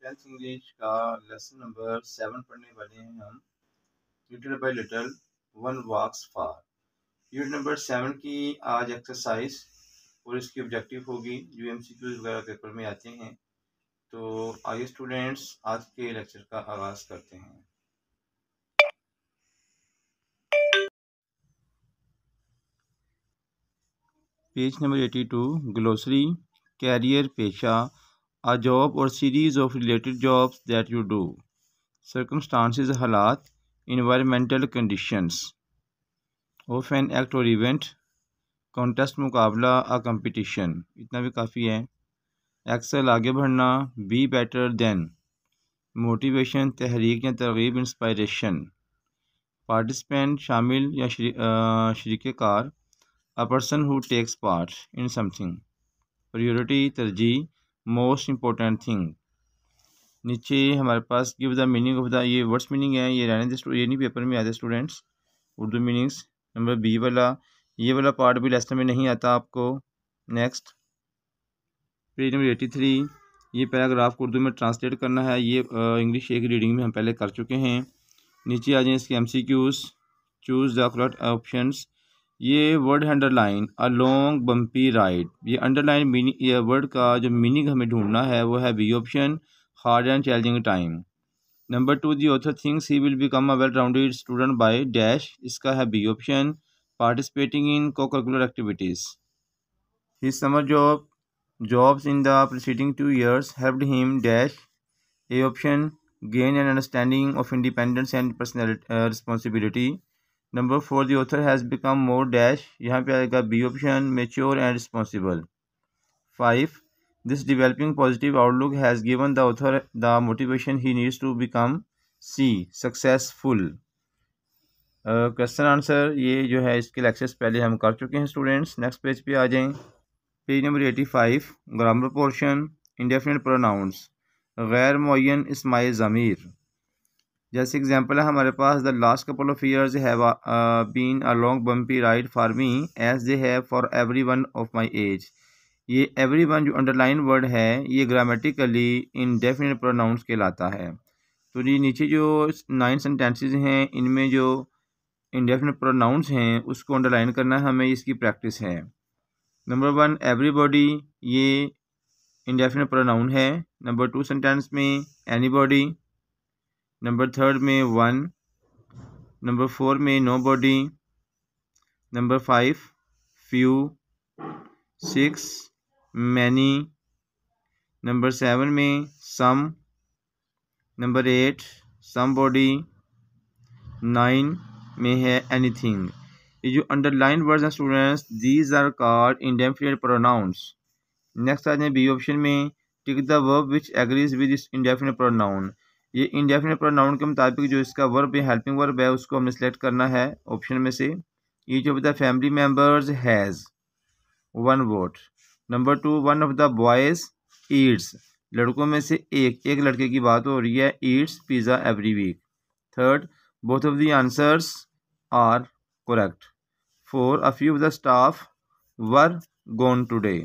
Twelfth English का lesson number seven पढ़ने वाले हैं हम little by little one walks far unit number seven की आज एक्सरसाइज और इसकी ऑब्जेक्टिव होगी जो एम सी क्यूज वगैरह पेपर में आते हैं तो आइए स्टूडेंट्स आज के लेक्चर का आगाज़ करते हैं page number eighty two glossary career पेशा आ जॉब और series of related jobs that you do circumstances हालात environmental conditions of an act और इवेंट कॉन्टेस्ट मुकाबला आ कंपटीशन इतना भी काफ़ी है एक्सल आगे बढ़ना बी बेटर दैन मोटिवेशन तहरीक या तरगीब इंस्पायरेशन पार्टिसिपेंट शामिल या शरी, कार a person who takes part in something priority तरजीह मोस्ट इंपॉर्टेंट थिंग नीचे हमारे पास give the meaning of the ये वर्ड्स मीनिंग है ये रहने ये नहीं पेपर में आते students Urdu meanings number B वाला ये वाला पार्ट भी लेसन में नहीं आता आपको next page number eighty three ये पैराग्राफ को उर्दू में ट्रांसलेट करना है ये इंग्लिश एक रीडिंग में हम पहले कर चुके हैं नीचे आ जाए इसके M C Qs choose the correct options ये word underline a long bumpy ride ये अंडरलाइन मीनिंग ये वर्ड का जो मीनिंग हमें ढूंढना है वो है B option hard and challenging time number two the author thinks he will become a well rounded student by dash इसका है B option participating in co-curricular activities his summer job jobs in the preceding two years helped him dash A option gain and understanding of independence and personal responsibility uh, number four the author has become more dash यहाँ पे आएगा B option mature and responsible five this developing positive outlook has given the author the motivation he needs to become C successful question answer ये जो है इसके lectures पहले हम कर चुके हैं स्टूडेंट्स नेक्स्ट पेज पे आ जाएं page number eighty five grammar portion indefinite pronouns गैर मुन इसमाय ज़मीर जैसे एग्जांपल है हमारे पास the last couple of years have been a long bumpy ride for me as they have for every one of my as ये every one जो अंडरलाइन वर्ड है ये ग्रामेटिकली इनडेफिनेट प्रोनाउंस कहलाता है तो ये नीचे जो नाइन सेंटेंसेज हैं इनमें जो इंडेफिनेट प्रोनाउंस हैं उसको अंडरलाइन करना हमें इसकी प्रैक्टिस है नंबर वन एवरीबॉडी ये इंडेफिनेट प्रोनाउन है नंबर टू सेंटेंस में एनीबॉडी नंबर थर्ड में वन नंबर फोर में nobody number five few six many number seven में some number eight somebody nine में है एनीथिंग ये जो अंडरलाइन वर्ड्स हैं students these are called indefinite pronouns next आ जाए बी ऑप्शन में tick the verb which agrees with this indefinite pronoun ये इंडेफिनेट प्रोनाउन के मुताबिक जो इसका वर्ब है हेल्पिंग वर्ब है उसको हमने सेलेक्ट करना है ऑप्शन में से each of the family members has one vote number two one of the boys eats लड़कों में से एक एक लड़के की बात हो रही है eats pizza every week third both of the answers are correct four a few of the staff were gone today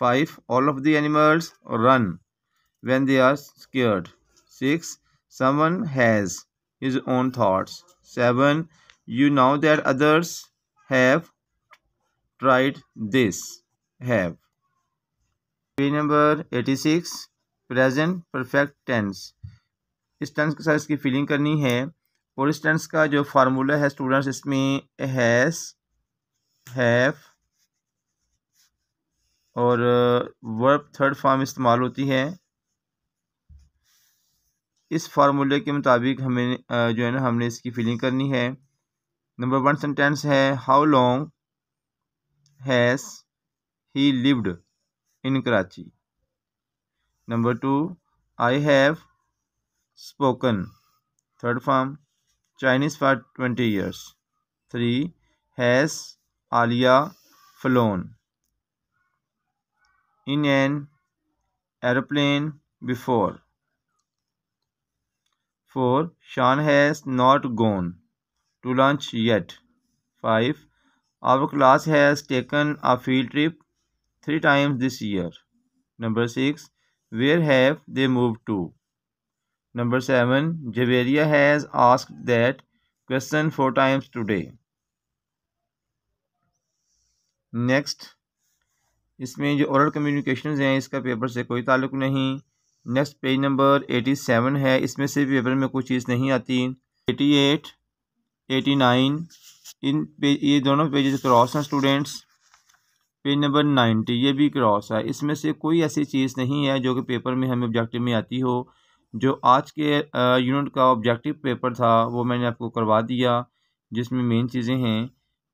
five all of the animals run when they are scared. six someone has his own thoughts seven you know that others have tried this have page number 86 present perfect tense इस tense के साथ इसकी feeling करनी है और इस tense का जो फार्मूला है स्टूडेंट्स इसमें हैस हैव और वर्ब थर्ड फॉर्म इस्तेमाल होती है इस फार्मूले के मुताबिक हमें जो है ना हमने इसकी फिलिंग करनी है नंबर वन सेंटेंस है how long has he lived in Karachi number two I have spoken third form Chinese for twenty years three has Aliya fallen in an aeroplane before four Shan has not gone to lunch yet five our class has taken a field trip three times this year number six where have they move to number seven Javeria has ask that question four times today next इसमें जो औरल communication हैं इसका paper से कोई ताल्लुक़ नहीं next page number eighty seven है इसमें से भी पेपर में कोई चीज़ नहीं आती एटी एट एटी नाइन इन पेज ये दोनों पेजेस क्रॉस हैं स्टूडेंट्स पेज नंबर नाइन्टी ये भी क्रॉस है इसमें से कोई ऐसी चीज़ नहीं है जो कि पेपर में हमें ऑब्जेक्टिव में आती हो जो आज के यूनिट का ऑब्जेक्टिव पेपर था वो मैंने आपको करवा दिया जिसमें मेन चीज़ें हैं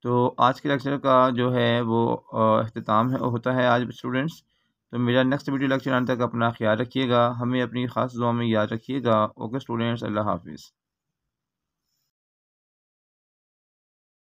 तो आज के लेक्चर का जो है वो अख्ताम होता है आज स्टूडेंट्स तो मेरा नेक्स्ट वीडियो लेक्चर आने तक अपना ख्याल रखिएगा हमें अपनी खास दुआ में याद रखिएगा ओके स्टूडेंट्स अल्लाह हाफिज़